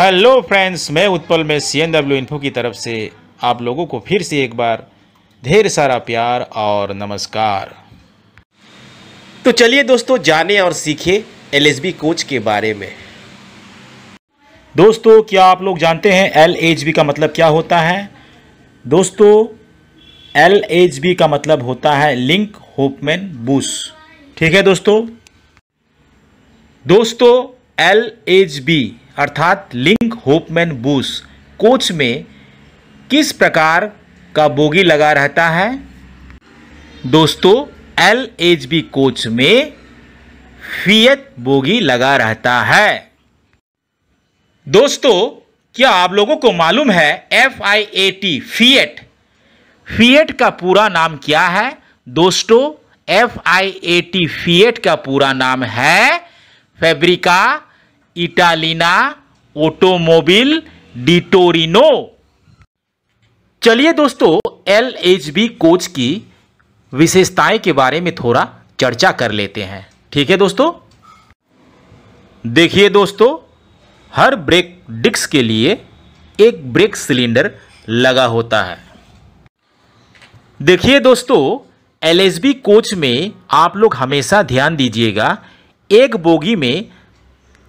Hello friends मैं उत्पल में C N W info की तरफ से आप लोगों को फिर से एक बार ढेर सारा प्यार और नमस्कार तो चलिए दोस्तों जाने और सीखे बी कोच के बारे में दोस्तों क्या आप लोग जानते हैं एल का मतलब क्या होता है दोस्तों एल का मतलब होता है लिंक होपमैन बूस ठीक है दोस्तों दोस्तों एल अर्थात लिंक होपमैन बूस कोच में किस प्रकार का बोगी लगा रहता है दोस्तों एल एच बी कोच में फीएत बोगी लगा रहता है दोस्तों क्या आप लोगों को मालूम है F I A T Fiat Fiat का पूरा नाम क्या है दोस्तों F I A T Fiat का पूरा नाम है फेब्रिका इटालिना ऑटोमोबिल डिटोरिनो चलिए दोस्तों एल एच बी कोच की विशेषताएं के बारे में थोड़ा चर्चा कर लेते हैं ठीक है दोस्तों देखिए दोस्तों हर ब्रेक डिस्क के लिए एक ब्रेक सिलेंडर लगा होता है देखिए दोस्तों एल कोच में आप लोग हमेशा ध्यान दीजिएगा एक बोगी में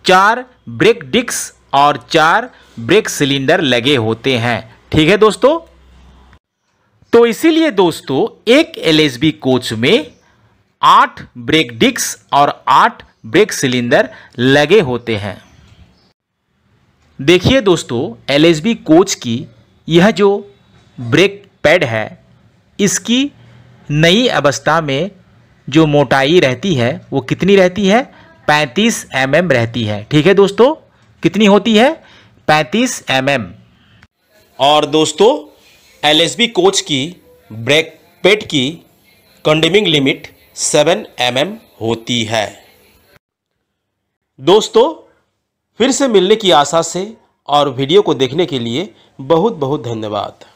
चार ब्रेक डिस्क और चार ब्रेक सिलेंडर लगे होते हैं ठीक है दोस्तों तो इसीलिए दोस्तों एक एलएसबी कोच में आठ ब्रेक डिस्क और आठ ब्रेक सिलेंडर लगे होते हैं देखिए दोस्तों एलएसबी कोच की यह जो ब्रेक पैड है इसकी नई अवस्था में जो मोटाई रहती है वो कितनी रहती है पैंतीस एम mm रहती है ठीक है दोस्तों कितनी होती है पैंतीस एम mm. और दोस्तों बी कोच की ब्रेक पेट की condemning limit seven M mm होती है दोस्तों फिर से मिलने की आशा से और वीडियो को देखने के लिए बहुत बहुत धन्यवाद